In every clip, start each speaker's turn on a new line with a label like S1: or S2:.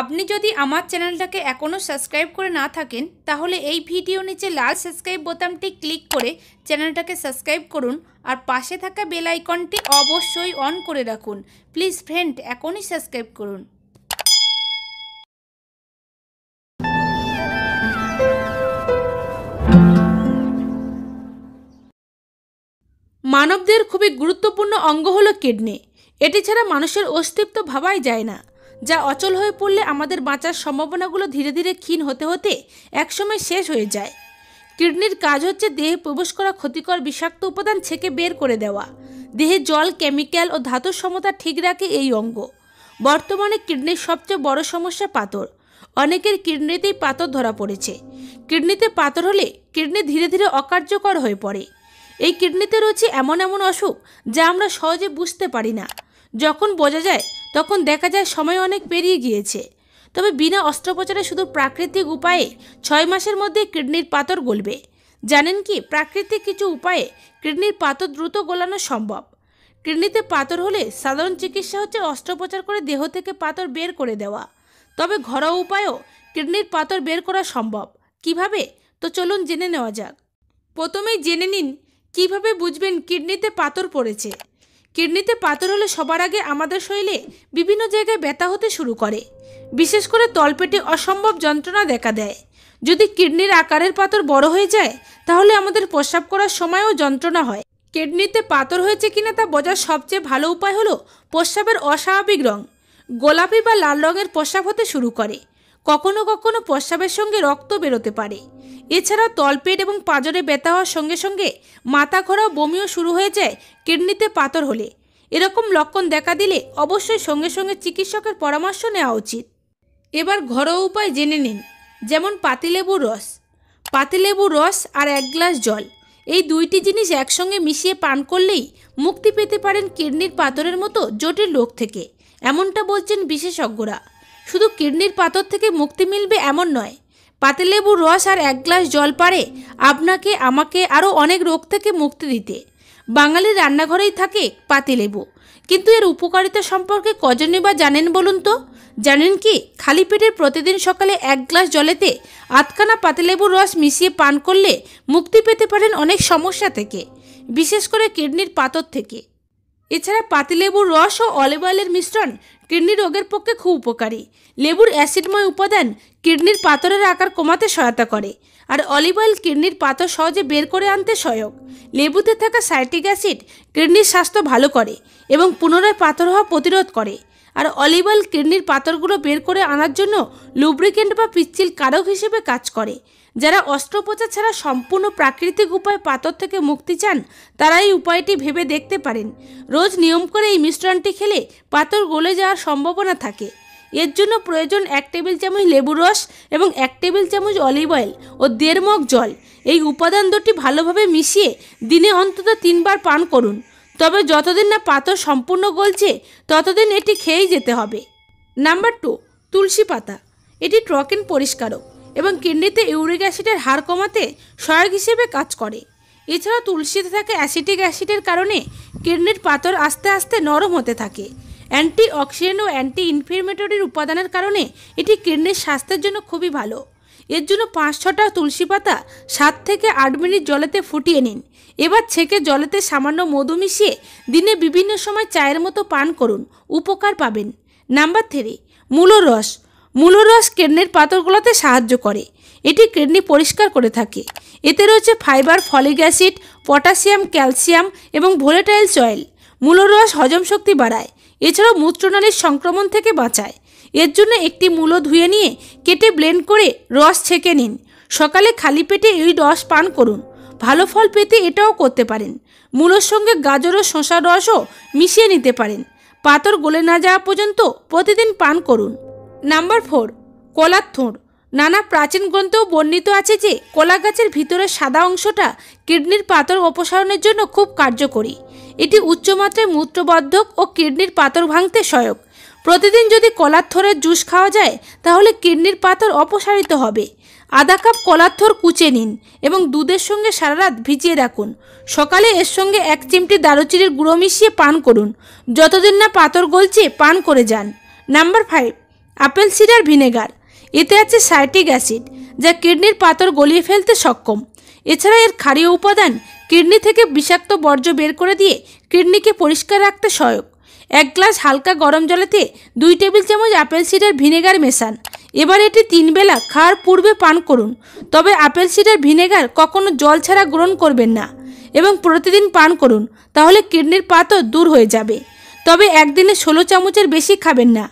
S1: আপনি যদি আমার চ্যানেলটাকে এখনও সাবস্ক্রাইব করে না থাকেন তাহলে এই ভিডিও নিচে লাল সাবস্ক্রাইব বোতামটি ক্লিক করে চ্যানেলটাকে সাবস্ক্রাইব করুন আর পাশে থাকা বেল আইকনটি অবশ্যই অন করে রাখুন প্লিজ ফ্রেন্ড এখনই সাবস্ক্রাইব করুন মানবদের খুবই গুরুত্বপূর্ণ অঙ্গ হলো কিডনি এটি ছাড়া মানুষের অস্তিত্ব ভাবাই যায় না যা অচল হয়ে পড়লে আমাদের বাঁচার সম্ভাবনাগুলো ধীরে ধীরে ক্ষীণ হতে হতে একসময় শেষ হয়ে যায় কিডনির কাজ হচ্ছে দেহে প্রবেশ করা ক্ষতিকর বিষাক্ত উপাদান ছেকে বের করে দেওয়া দেহে জল কেমিক্যাল ও ধাতুর সমতা ঠিক রাখে এই অঙ্গ বর্তমানে কিডনির সবচেয়ে বড় সমস্যা পাথর অনেকের কিডনিতেই পাথর ধরা পড়েছে কিডনিতে পাথর হলে কিডনি ধীরে ধীরে অকার্যকর হয়ে পড়ে এই কিডনিতে রয়েছে এমন এমন অসুখ যা আমরা সহজে বুঝতে পারি না যখন বোঝা যায় তখন দেখা যায় সময় অনেক পেরিয়ে গিয়েছে তবে বিনা অস্ত্রোপচারে শুধু প্রাকৃতিক উপায়ে ছয় মাসের মধ্যে কিডনির পাথর গলবে জানেন কি প্রাকৃতিক কিছু উপায়ে কিডনির পাথর দ্রুত গোলানো সম্ভব কিডনিতে পাথর হলে সাধারণ চিকিৎসা হচ্ছে অস্ত্রোপচার করে দেহ থেকে পাথর বের করে দেওয়া তবে ঘরোয়া উপায়েও কিডনির পাথর বের করা সম্ভব কিভাবে তো চলুন জেনে নেওয়া যাক প্রথমেই জেনে নিন কিভাবে বুঝবেন কিডনিতে পাথর পড়েছে কিডনিতে পাথর হলে সবার আগে আমাদের শরীরে বিভিন্ন জায়গায় ব্যথা হতে শুরু করে বিশেষ করে তলপেটে অসম্ভব যন্ত্রণা দেখা দেয় যদি কিডনির আকারের পাথর বড় হয়ে যায় তাহলে আমাদের প্রস্রাব করার সময়ও যন্ত্রণা হয় কিডনিতে পাথর হয়েছে কিনা তা বোঝার সবচেয়ে ভালো উপায় হলো প্রস্রাবের অস্বাভাবিক রঙ গোলাপি বা লাল রঙের প্রস্রাব হতে শুরু করে কখনো কখনো প্রস্রাবের সঙ্গে রক্ত বেরোতে পারে এছাড়াও তলপেট এবং পাঁজরে ব্যথা হওয়ার সঙ্গে সঙ্গে মাথা ঘোরা বমিও শুরু হয়ে যায় কিডনিতে পাথর হলে এরকম লক্ষণ দেখা দিলে অবশ্যই সঙ্গে সঙ্গে চিকিৎসকের পরামর্শ নেওয়া উচিত এবার ঘরোয়া উপায় জেনে নিন যেমন পাতিলেবুর রস পাতিলেবুর রস আর এক গ্লাস জল এই দুইটি জিনিস একসঙ্গে মিশিয়ে পান করলেই মুক্তি পেতে পারেন কিডনির পাথরের মতো জটিল রোগ থেকে এমনটা বলছেন বিশেষজ্ঞরা শুধু কিডনির পাথর থেকে মুক্তি মিলবে এমন নয় পাতিলেবুর রস আর এক গ্লাস জল পারে আপনাকে আমাকে আরও অনেক রোগ থেকে মুক্তি দিতে বাঙালির রান্নাঘরেই থাকে পাতিলেবু কিন্তু এর উপকারিতা সম্পর্কে কজনই বা জানেন বলুন তো জানেন কি খালি পেটে প্রতিদিন সকালে এক গ্লাস জলেতে আতখানা পাতিলেবুর রস মিশিয়ে পান করলে মুক্তি পেতে পারেন অনেক সমস্যা থেকে বিশেষ করে কিডনির পাতর থেকে এছাড়া পাতিলেবুর রস ও অলিভ অয়েলের মিশ্রণ কিডনি রোগের পক্ষে খুব উপকারী লেবুর অ্যাসিডময় উপাদান কিডনির পাথরের আকার কমাতে সহায়তা করে আর অলিভ অয়েল কিডনির পাথর সহজে বের করে আনতে সহায়ক লেবুতে থাকা সাইটিক অ্যাসিড কিডনির স্বাস্থ্য ভালো করে এবং পুনরায় পাথর হওয়া প্রতিরোধ করে আর অলিভ অয়েল কিডনির পাথরগুলো বের করে আনার জন্য লুব্রিকেন্ট বা পিচ্ছিল কারক হিসেবে কাজ করে যারা অস্ত্রোপচার ছাড়া সম্পূর্ণ প্রাকৃতিক উপায় পাথর থেকে মুক্তি চান তারা এই উপায়টি ভেবে দেখতে পারেন রোজ নিয়ম করে এই মিশ্রণটি খেলে পাথর গলে যাওয়ার সম্ভাবনা থাকে এর জন্য প্রয়োজন এক টেবিল চামচ লেবু রস এবং এক টেবিল চামচ অলিভ অয়েল ও দেড় মগ জল এই উপাদান দুটি ভালোভাবে মিশিয়ে দিনে অন্তত তিনবার পান করুন তবে যতদিন না পাতা সম্পূর্ণ গলছে ততদিন এটি খেয়েই যেতে হবে নাম্বার টু তুলসী পাতা এটি ট্রকেন পরিষ্কারক এবং কিডনিতে ইউরিক অ্যাসিডের হার কমাতে সহায়ক হিসেবে কাজ করে এছাড়া তুলসীতে থাকা অ্যাসিটিক অ্যাসিডের কারণে কিডনির পাথর আস্তে আস্তে নরম হতে থাকে অ্যান্টি অক্সিজেন ও অ্যান্টি ইনফ্লেমেটরির উপাদানের কারণে এটি কিডনির স্বাস্থ্যের জন্য খুবই ভালো এর জন্য পাঁচ ছটা তুলসী পাতা সাত থেকে আট মিনিট জলেতে ফুটিয়ে নিন এবার ছেঁকে জলেতে সামান্য মধু মিশিয়ে দিনে বিভিন্ন সময় চায়ের মতো পান করুন উপকার পাবেন নাম্বার থ্রি মূলো রস মূলো রস কিডনির পাতরগুলোতে সাহায্য করে এটি কিডনি পরিষ্কার করে থাকে এতে রয়েছে fibre folic acid potassium calcium এবং ভোলেটাইল অয়েল মূলো রস হজম শক্তি বাড়ায় এছাড়াও মূত্রনালীর সংক্রমণ থেকে বাঁচায় এর জন্য একটি মূলো ধুয়ে নিয়ে কেটে ব্লেন্ড করে রস ছেঁকে নিন সকালে খালি পেটে এই রস পান করুন ভালো ফল পেতে এটাও করতে পারেন মূলোর সঙ্গে গাজর ও শশা রসও মিশিয়ে নিতে পারেন পাথর গলে না যাওয়া পর্যন্ত প্রতিদিন পান করুন নাম্বার ফোর কলার থোঁড় নানা প্রাচীন গ্রন্থেও বর্ণিত আছে যে কলা গাছের ভিতরের সাদা অংশটা কিডনির পাথর অপসারণের জন্য খুব কার্যকরী এটি উচ্চমাত্রায় মূত্রবর্ধক ও কিডনির পাথর ভাঙতে সহায়ক প্রতিদিন যদি কলার থোরের জুস খাওয়া যায় তাহলে কিডনির পাথর অপসারিত হবে আধা কাপ কলার থোর কুচে নিন এবং দুধের সঙ্গে সারা রাত ভিজিয়ে রাখুন সকালে এর সঙ্গে এক চিমটি দারুচিনির গুঁড়ো মিশিয়ে পান করুন যতদিন না পাথর গলছে পান করে যান number five apple cider vinegar এতে আছে সাইটিক অ্যাসিড যা কিডনির পাথর গলিয়ে ফেলতে সক্ষম এছাড়া এর ক্ষারীয় উপাদান কিডনি থেকে বিষাক্ত বর্জ্য বের করে দিয়ে কিডনিকে পরিষ্কার রাখতে সহায়ক এক গ্লাস হালকা গরম জলেতে দুই টেবিল চামচ আপেল সিডার ভিনেগার মেশান এবার এটি তিন বেলা খাওয়ার পূর্বে পান করুন তবে আপেল সিডার ভিনেগার কখনো জল ছাড়া গ্রহণ করবেন না এবং প্রতিদিন পান করুন তাহলে কিডনির পাতও দূর হয়ে যাবে তবে একদিনে ষোলো চামচের বেশি খাবেন না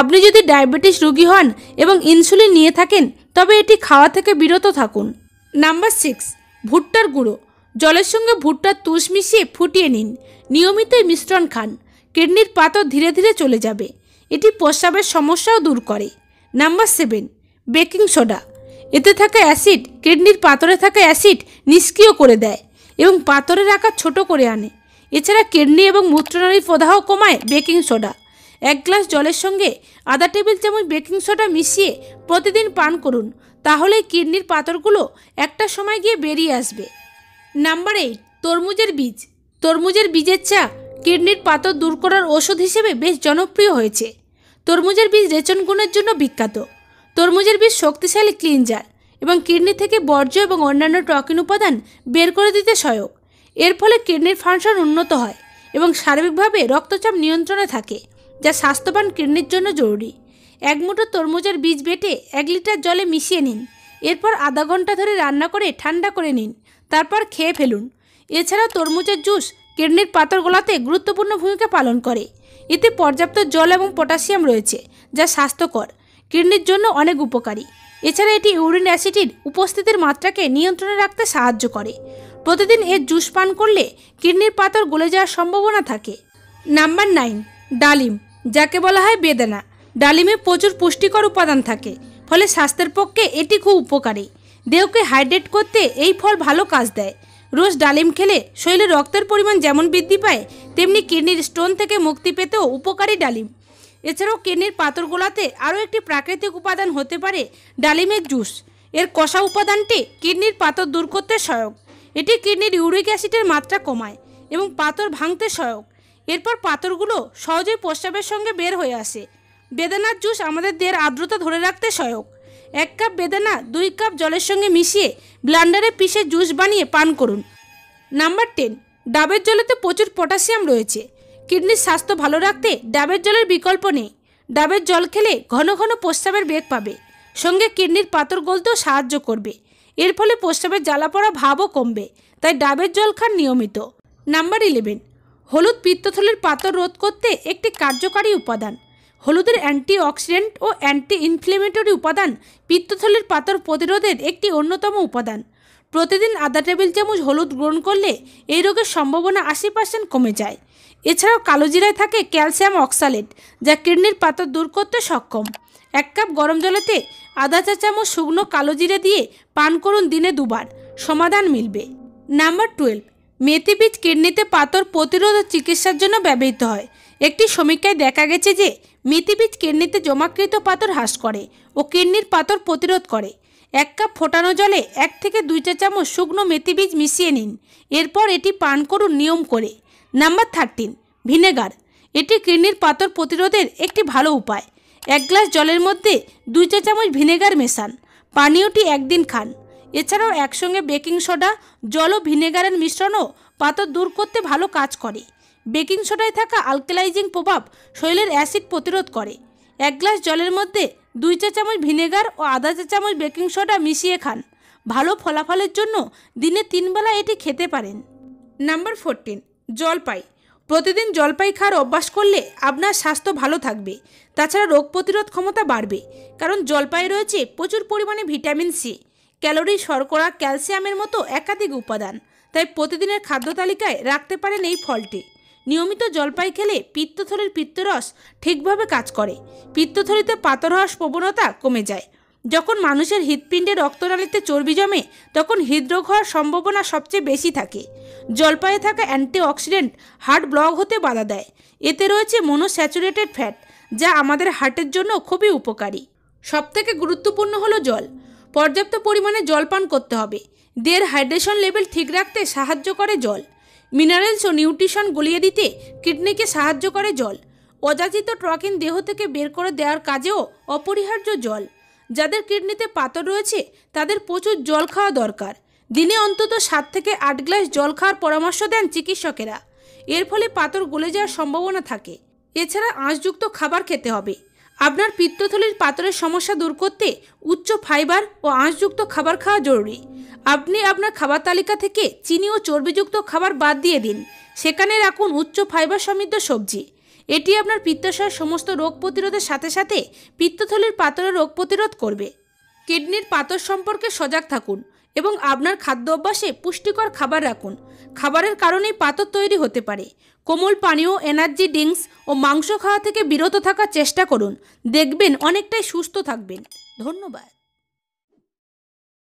S1: আপনি যদি ডায়াবেটিস রোগী হন এবং ইনসুলিন নিয়ে থাকেন তবে এটি খাওয়া থেকে বিরত থাকুন নাম্বার সিক্স ভুট্টার গুঁড়ো জলের সঙ্গে ভুট্টার তুষ মিশিয়ে ফুটিয়ে নিন নিয়মিতই মিশ্রণ খান কিডনির পাথর ধীরে ধীরে চলে যাবে এটি প্রস্রাবের সমস্যাও দূর করে নাম্বার সেভেন বেকিং সোডা এতে থাকা অ্যাসিড কিডনির পাথরে থাকা অ্যাসিড নিষ্ক্রিয় করে দেয় এবং পাথরের আকার ছোট করে আনে এছাড়া কিডনি এবং মূত্রনালীর প্রদাহ কমায় বেকিং সোডা এক গ্লাস জলের সঙ্গে আধা টেবিল চামচ বেকিং সোডা মিশিয়ে প্রতিদিন পান করুন তাহলে কিডনির পাথরগুলো একটা সময় গিয়ে বেরিয়ে আসবে নাম্বার এইট তরমুজের বীজ তরমুজের বীজের চা কিডনির পাতর দূর করার ওষুধ হিসেবে বেশ জনপ্রিয় হয়েছে তরমুজের বীজ রেচন গুণের জন্য বিখ্যাত তরমুজের বীজ শক্তিশালী ক্লিনজার এবং কিডনি থেকে বর্জ্য এবং অন্যান্য টকিন উপাদান বের করে দিতে সহায়ক এর ফলে কিডনির ফাংশন উন্নত হয় এবং সার্বিকভাবে রক্তচাপ নিয়ন্ত্রণে থাকে যা স্বাস্থ্যবান কিডনির জন্য জরুরি এক মুঠো তরমুজের বীজ বেটে এক লিটার জলে মিশিয়ে নিন এরপর আধা ঘন্টা ধরে রান্না করে ঠান্ডা করে নিন তারপর খেয়ে ফেলুন এছাড়া তরমুজের জুস কিডনির পাথর গলাতে গুরুত্বপূর্ণ ভূমিকা পালন করে এতে পর্যাপ্ত জল এবং পটাশিয়াম রয়েছে যা স্বাস্থ্যকর কিডনির জন্য অনেক উপকারী এছাড়া এটি ইউরিন অ্যাসিডের উপস্থিতির মাত্রাকে নিয়ন্ত্রণে রাখতে সাহায্য করে প্রতিদিন এর জুস পান করলে কিডনির পাথর গলে যাওয়ার সম্ভাবনা থাকে নাম্বার নাইন ডালিম যাকে বলা হয় বেদানা ডালিমে প্রচুর পুষ্টিকর উপাদান থাকে ফলে স্বাস্থ্যের পক্ষে এটি খুব উপকারী দেহকে হাইড্রেট করতে এই ফল ভালো কাজ দেয় রোজ ডালিম খেলে শরীরে রক্তের পরিমাণ যেমন বৃদ্ধি পায় তেমনি কিডনির স্টোন থেকে মুক্তি পেতেও উপকারী ডালিম এছাড়াও কিডনির পাথর গোলাতে আরও একটি প্রাকৃতিক উপাদান হতে পারে ডালিমের জুস এর কষা উপাদানটি কিডনির পাথর দূর করতে সহায়ক এটি কিডনির ইউরিক অ্যাসিডের মাত্রা কমায় এবং পাথর ভাঙতে সহায়ক এরপর পাথরগুলো সহজেই প্রস্রাবের সঙ্গে বের হয়ে আসে বেদানার জুস আমাদের দেহের আর্দ্রতা ধরে রাখতে সহায়ক এক কাপ বেদানা দুই কাপ জলের সঙ্গে মিশিয়ে ব্লান্ডারে পিষে জুস বানিয়ে পান করুন নাম্বার টেন ডাবের জলেতে প্রচুর পটাশিয়াম রয়েছে কিডনির স্বাস্থ্য ভালো রাখতে ডাবের জলের বিকল্প নেই ডাবের জল খেলে ঘন ঘন প্রস্রাবের বেগ পাবে সঙ্গে কিডনির পাথর গলতেও সাহায্য করবে এর ফলে প্রস্রাবের জ্বালা পড়া ভাবও কমবে তাই ডাবের জল খান নিয়মিত নাম্বার ইলেভেন হলুদ পিত্তথলির পাথর রোধ করতে একটি কার্যকারী উপাদান হলুদের অ্যান্টি অক্সিডেন্ট ও অ্যান্টি ইনফ্লেমেটরি উপাদান পিত্তথলির পাতর প্রতিরোধের একটি অন্যতম উপাদান প্রতিদিন আধা টেবিল চামচ হলুদ গ্রহণ করলে এই রোগের সম্ভাবনা আশি পার্সেন্ট কমে যায় এছাড়াও কালোজিরায় থাকে ক্যালসিয়াম অক্সালেট যা কিডনির পাতর দূর করতে সক্ষম এক কাপ গরম জলেতে আধা চা চামচ শুকনো কালোজিরে দিয়ে পান করুন দিনে দুবার সমাধান মিলবে নাম্বার টুয়েলভ মেথি বীজ কিডনিতে পাথর প্রতিরোধ ও চিকিৎসার জন্য ব্যবহৃত হয় একটি সমীক্ষায় দেখা গেছে যে মেথিবীজ কিডনিতে জমাকৃত পাথর হ্রাস করে ও কিডনির পাথর প্রতিরোধ করে এক কাপ ফোটানো জলে এক থেকে দুই চা চামচ শুকনো মেথিবীজ মিশিয়ে নিন এরপর এটি পান করুন নিয়ম করে নাম্বার থার্টিন ভিনেগার এটি কিডনির পাথর প্রতিরোধের একটি ভালো উপায় এক গ্লাস জলের মধ্যে দুই চা চামচ ভিনেগার মেশান পানীয়টি একদিন খান এছাড়াও একসঙ্গে বেকিং সোডা জল ও ভিনেগারের মিশ্রণও পাথর দূর করতে ভালো কাজ করে বেকিং সোডায় থাকা আলকেলাইজিং প্রভাব শরীরের অ্যাসিড প্রতিরোধ করে এক গ্লাস জলের মধ্যে দুই চা চামচ ভিনেগার ও আধা চা চামচ বেকিং সোডা মিশিয়ে খান ভালো ফলাফলের জন্য দিনে তিনবেলা এটি খেতে পারেন নাম্বার ফোরটিন জলপাই প্রতিদিন জলপাই খাওয়ার অভ্যাস করলে আপনার স্বাস্থ্য ভালো থাকবে তাছাড়া রোগ প্রতিরোধ ক্ষমতা বাড়বে কারণ জলপাই রয়েছে প্রচুর পরিমাণে ভিটামিন সি ক্যালোরি শর্করা ক্যালসিয়ামের মতো একাধিক উপাদান তাই প্রতিদিনের খাদ্য তালিকায় রাখতে পারেন এই ফলটি নিয়মিত জলপাই খেলে পিত্তথলির পিত্তরস ঠিকভাবে কাজ করে পিত্তথলিতে পাতর প্রবণতা কমে যায় যখন মানুষের হৃদপিণ্ডে রক্তনালীতে চর্বি জমে তখন হৃদরোগ হওয়ার সম্ভাবনা সবচেয়ে বেশি থাকে জলপাইয়ে থাকা অ্যান্টিঅক্সিডেন্ট হার্ট ব্লক হতে বাধা দেয় এতে রয়েছে মনোস্যাচুরেটেড ফ্যাট যা আমাদের হার্টের জন্য খুবই উপকারী সবথেকে গুরুত্বপূর্ণ হলো জল পর্যাপ্ত পরিমাণে জল পান করতে হবে দেহের হাইড্রেশন লেভেল ঠিক রাখতে সাহায্য করে জল মিনারেলস ও নিউট্রিশন গলিয়ে দিতে কিডনিকে সাহায্য করে জল অযাচিত ট্রকিন দেহ থেকে বের করে দেওয়ার কাজেও অপরিহার্য জল যাদের কিডনিতে পাথর রয়েছে তাদের প্রচুর জল খাওয়া দরকার দিনে অন্তত সাত থেকে আট গ্লাস জল খাওয়ার পরামর্শ দেন চিকিৎসকেরা এর ফলে পাথর গলে যাওয়ার সম্ভাবনা থাকে এছাড়া আঁশযুক্ত খাবার খেতে হবে আপনার পিত্তথলির পাতরের সমস্যা দূর করতে উচ্চ ফাইবার ও আঁশযুক্ত খাবার খাওয়া জরুরি আপনি আপনার খাবার তালিকা থেকে চিনি ও চর্বিযুক্ত খাবার বাদ দিয়ে দিন সেখানে রাখুন উচ্চ ফাইবার সমৃদ্ধ সবজি এটি আপনার পিত্তশয়ের সমস্ত রোগ প্রতিরোধের সাথে সাথে পিত্তথলির পাতরের রোগ প্রতিরোধ করবে কিডনির পাতর সম্পর্কে সজাগ থাকুন এবং আপনার খাদ্য অভ্যাসে পুষ্টিকর খাবার রাখুন খাবারের কারণেই পাথর তৈরি হতে পারে কোমল পানীয় এনার্জি ড্রিঙ্কস ও মাংস খাওয়া থেকে বিরত থাকার চেষ্টা করুন দেখবেন অনেকটাই সুস্থ থাকবেন ধন্যবাদ